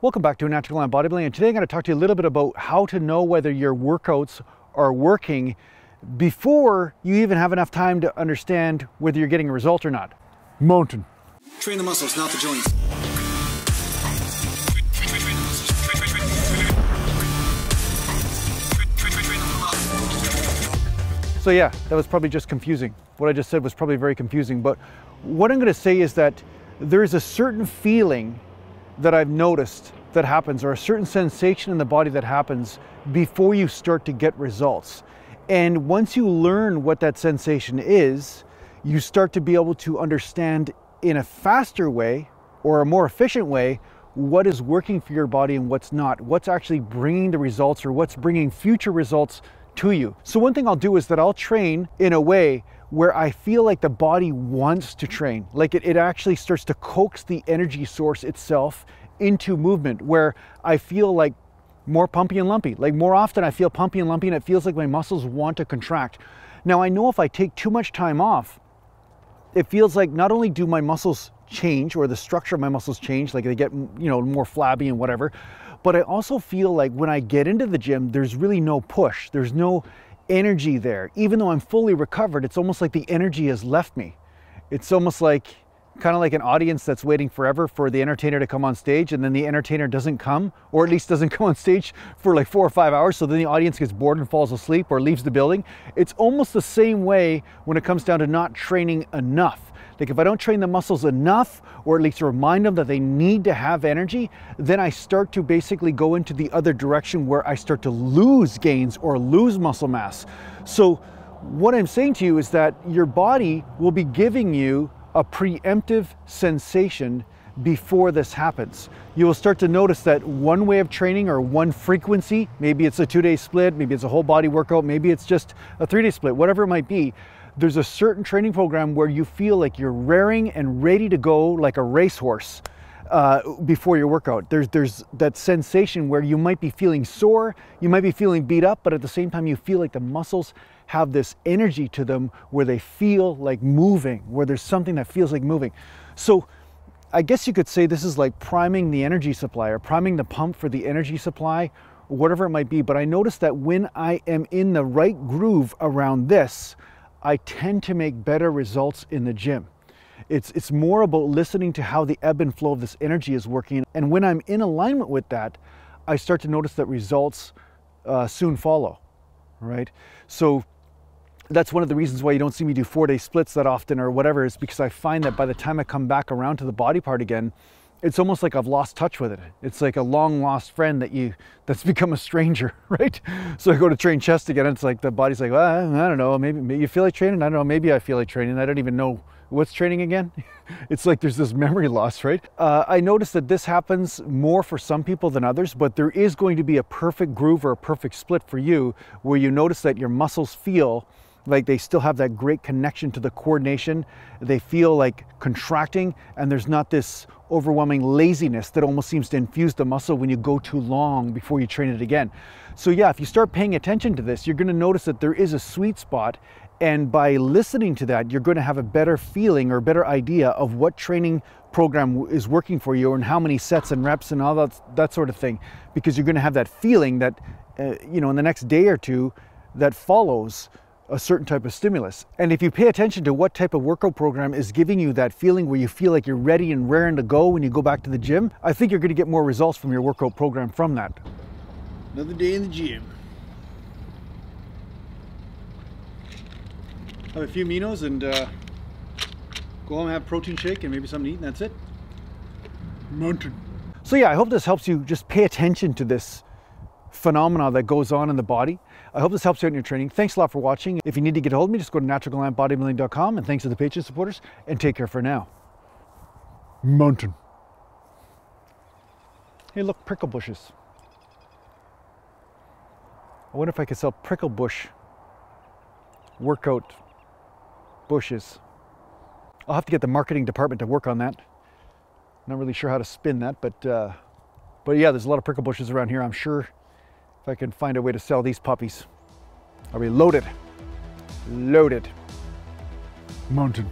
Welcome back to Natural Land Bodybuilding and today I'm going to talk to you a little bit about how to know whether your workouts are working before you even have enough time to understand whether you're getting a result or not. Mountain. Train the muscles, not the joints. So yeah, that was probably just confusing. What I just said was probably very confusing, but what I'm going to say is that there is a certain feeling that I've noticed that happens or a certain sensation in the body that happens before you start to get results. And once you learn what that sensation is, you start to be able to understand in a faster way or a more efficient way what is working for your body and what's not, what's actually bringing the results or what's bringing future results to you. So one thing I'll do is that I'll train in a way where I feel like the body wants to train. Like it, it actually starts to coax the energy source itself into movement where I feel like more pumpy and lumpy. Like more often I feel pumpy and lumpy and it feels like my muscles want to contract. Now I know if I take too much time off, it feels like not only do my muscles change or the structure of my muscles change, like they get, you know, more flabby and whatever, but I also feel like when I get into the gym, there's really no push. There's no energy there. Even though I'm fully recovered, it's almost like the energy has left me. It's almost like kind of like an audience that's waiting forever for the entertainer to come on stage and then the entertainer doesn't come or at least doesn't come on stage for like four or five hours so then the audience gets bored and falls asleep or leaves the building it's almost the same way when it comes down to not training enough like if I don't train the muscles enough, or at least remind them that they need to have energy, then I start to basically go into the other direction where I start to lose gains or lose muscle mass. So what I'm saying to you is that your body will be giving you a preemptive sensation before this happens. You will start to notice that one way of training or one frequency, maybe it's a two day split, maybe it's a whole body workout, maybe it's just a three day split, whatever it might be, there's a certain training program where you feel like you're raring and ready to go like a racehorse uh, before your workout. There's, there's that sensation where you might be feeling sore, you might be feeling beat up, but at the same time, you feel like the muscles have this energy to them where they feel like moving, where there's something that feels like moving. So I guess you could say this is like priming the energy supply or priming the pump for the energy supply, whatever it might be. But I notice that when I am in the right groove around this, I tend to make better results in the gym. It's, it's more about listening to how the ebb and flow of this energy is working. And when I'm in alignment with that, I start to notice that results uh, soon follow, right? So that's one of the reasons why you don't see me do four day splits that often or whatever is because I find that by the time I come back around to the body part again, it's almost like I've lost touch with it. It's like a long lost friend that you that's become a stranger, right? So I go to train chest again. it's like the body's like, well, I don't know. Maybe, maybe you feel like training. I don't know. Maybe I feel like training. I don't even know what's training again. it's like there's this memory loss, right? Uh, I noticed that this happens more for some people than others, but there is going to be a perfect groove or a perfect split for you where you notice that your muscles feel like they still have that great connection to the coordination. They feel like contracting and there's not this overwhelming laziness that almost seems to infuse the muscle when you go too long before you train it again. So yeah, if you start paying attention to this, you're gonna notice that there is a sweet spot and by listening to that, you're gonna have a better feeling or better idea of what training program is working for you and how many sets and reps and all that, that sort of thing. Because you're gonna have that feeling that, uh, you know, in the next day or two that follows a certain type of stimulus. And if you pay attention to what type of workout program is giving you that feeling where you feel like you're ready and raring to go when you go back to the gym, I think you're gonna get more results from your workout program from that. Another day in the gym. Have a few Minos and uh, go home and have protein shake and maybe something to eat and that's it. Mountain. So yeah, I hope this helps you just pay attention to this phenomena that goes on in the body. I hope this helps you out in your training. Thanks a lot for watching. If you need to get a hold of me, just go to naturalglandbodybuilding.com and thanks to the Patreon supporters and take care for now. Mountain. Hey, look, prickle bushes. I wonder if I could sell prickle bush workout bushes. I'll have to get the marketing department to work on that. Not really sure how to spin that, but uh, but yeah, there's a lot of prickle bushes around here. I'm sure if I can find a way to sell these puppies. Are we loaded? Loaded. Mountain.